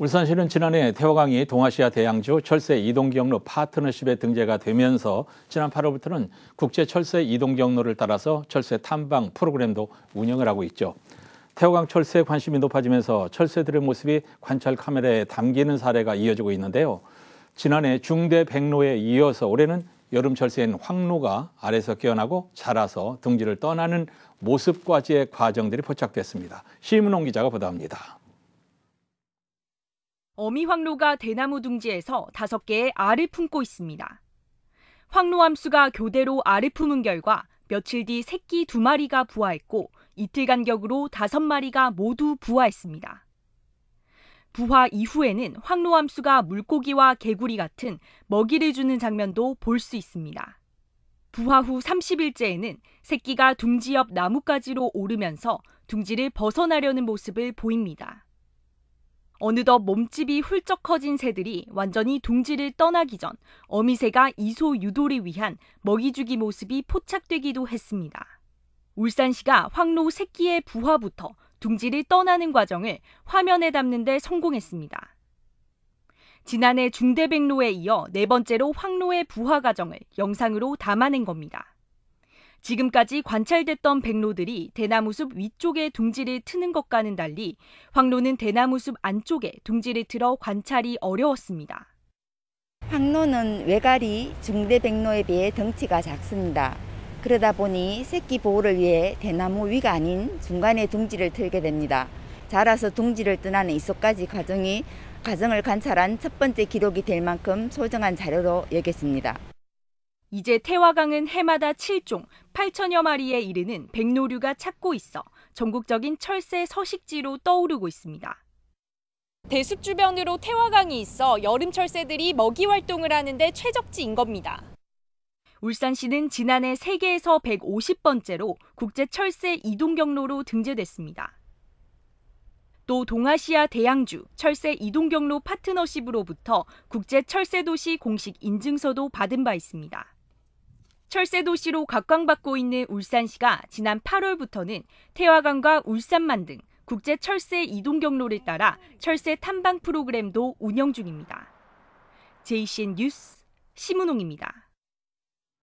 울산시는 지난해 태화강이 동아시아 대양주 철새 이동 경로 파트너십에 등재가 되면서 지난 8월부터는 국제 철새 이동 경로를 따라서 철새 탐방 프로그램도 운영을 하고 있죠. 태화강 철새에 관심이 높아지면서 철새들의 모습이 관찰 카메라에 담기는 사례가 이어지고 있는데요. 지난해 중대 백로에 이어서 올해는 여름 철새인 황로가 아래서 깨어나고 자라서 등지를 떠나는 모습과지의 과정들이 포착됐습니다. 심은홍 기자가 보도합니다. 어미황로가 대나무 둥지에서 다섯 개의 알을 품고 있습니다. 황로함수가 교대로 알을 품은 결과 며칠 뒤 새끼 두 마리가 부화했고 이틀 간격으로 다섯 마리가 모두 부화했습니다. 부화 이후에는 황로함수가 물고기와 개구리 같은 먹이를 주는 장면도 볼 수 있습니다. 부화 후 30일째에는 새끼가 둥지 옆 나뭇가지로 오르면서 둥지를 벗어나려는 모습을 보입니다. 어느덧 몸집이 훌쩍 커진 새들이 완전히 둥지를 떠나기 전 어미새가 이소 유도를 위한 먹이주기 모습이 포착되기도 했습니다. 울산시가 황로 새끼의 부화부터 둥지를 떠나는 과정을 화면에 담는데 성공했습니다. 지난해 중대백로에 이어 네 번째로 황로의 부화 과정을 영상으로 담아낸 겁니다. 지금까지 관찰됐던 백로들이 대나무숲 위쪽에 둥지를 트는 것과는 달리 황로는 대나무숲 안쪽에 둥지를 틀어 관찰이 어려웠습니다. 황로는 외갈이 중대 백로에 비해 덩치가 작습니다. 그러다 보니 새끼 보호를 위해 대나무 위가 아닌 중간에 둥지를 틀게 됩니다. 자라서 둥지를 떠나는 이소까지 과정이 과정을 관찰한 첫 번째 기록이 될 만큼 소중한 자료로 여겼습니다. 이제 태화강은 해마다 7종, 8천여 마리에 이르는 백노류가 찾고 있어 전국적인 철새 서식지로 떠오르고 있습니다. 대숲 주변으로 태화강이 있어 여름 철새들이 먹이 활동을 하는데 최적지인 겁니다. 울산시는 지난해 세계에서 150번째로 국제 철새 이동 경로로 등재됐습니다. 또 동아시아 대양주 철새 이동 경로 파트너십으로부터 국제 철새 도시 공식 인증서도 받은 바 있습니다. 철새 도시로 각광받고 있는 울산시가 지난 8월부터는 태화강과 울산만 등 국제 철새 이동 경로를 따라 철새 탐방 프로그램도 운영 중입니다. JCN 뉴스 심은홍입니다.